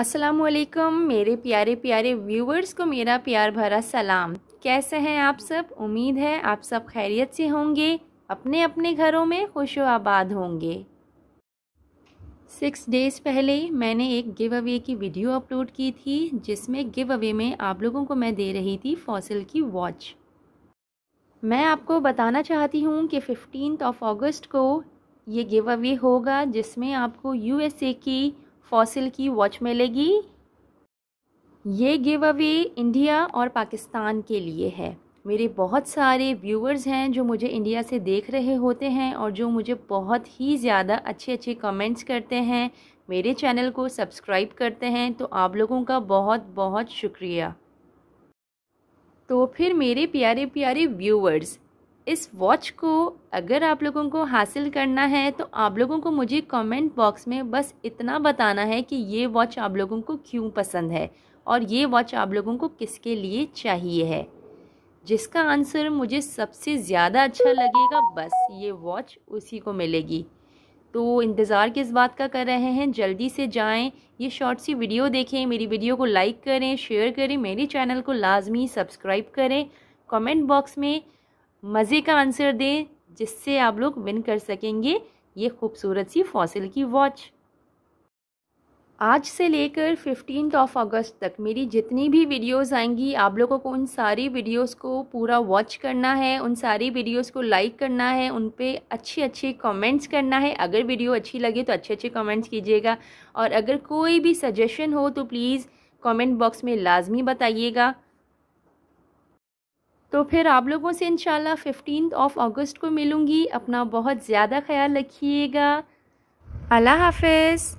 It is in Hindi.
अस्सलाम वालेकुम मेरे प्यारे प्यारे व्यूवर्स को मेरा प्यार भरा सलाम कैसे हैं आप सब उम्मीद है आप सब खैरियत से होंगे अपने अपने घरों में खुश आबाद होंगे सिक्स डेज़ पहले मैंने एक गिव अवे की वीडियो अपलोड की थी जिसमें गिव अवे में आप लोगों को मैं दे रही थी फॉसिल की वॉच मैं आपको बताना चाहती हूँ कि फिफ्टीन ऑफ अगस्त को ये गिव अवे होगा जिसमें आपको यूएसए की फॉसिल की वॉच मिलेगी ये गिव अवे इंडिया और पाकिस्तान के लिए है मेरे बहुत सारे व्यूअर्स हैं जो मुझे इंडिया से देख रहे होते हैं और जो मुझे बहुत ही ज़्यादा अच्छे अच्छे कमेंट्स करते हैं मेरे चैनल को सब्सक्राइब करते हैं तो आप लोगों का बहुत बहुत शुक्रिया तो फिर मेरे प्यारे प्यारे व्यूअर्स इस वॉच को अगर आप लोगों को हासिल करना है तो आप लोगों को मुझे कमेंट बॉक्स में बस इतना बताना है कि ये वॉच आप लोगों को क्यों पसंद है और ये वॉच आप लोगों को किसके लिए चाहिए है जिसका आंसर मुझे सबसे ज़्यादा अच्छा लगेगा बस ये वॉच उसी को मिलेगी तो इंतज़ार किस बात का कर रहे हैं जल्दी से जाएं ये शॉर्ट सी वीडियो देखें मेरी वीडियो को लाइक करें शेयर करें मेरे चैनल को लाजमी सब्सक्राइब करें कमेंट बॉक्स में मज़े का आंसर दें जिससे आप लोग विन कर सकेंगे ये खूबसूरत सी फॉसिल की वॉच आज से लेकर फिफ्टीन ऑफ अगस्त तक मेरी जितनी भी वीडियोस आएंगी आप लोगों को उन सारी वीडियोस को पूरा वॉच करना है उन सारी वीडियोस को लाइक करना है उन पर अच्छे अच्छे कमेंट्स करना है अगर वीडियो अच्छी लगे तो अच्छे अच्छे कमेंट्स कीजिएगा और अगर कोई भी सजेशन हो तो प्लीज़ कमेंट बॉक्स में लाजमी बताइएगा तो फिर आप लोगों से इन फिफ्टीन ऑफ अगस्त को मिलूँगी अपना बहुत ज़्यादा ख्याल रखिएगा अल्लाह हाफिज़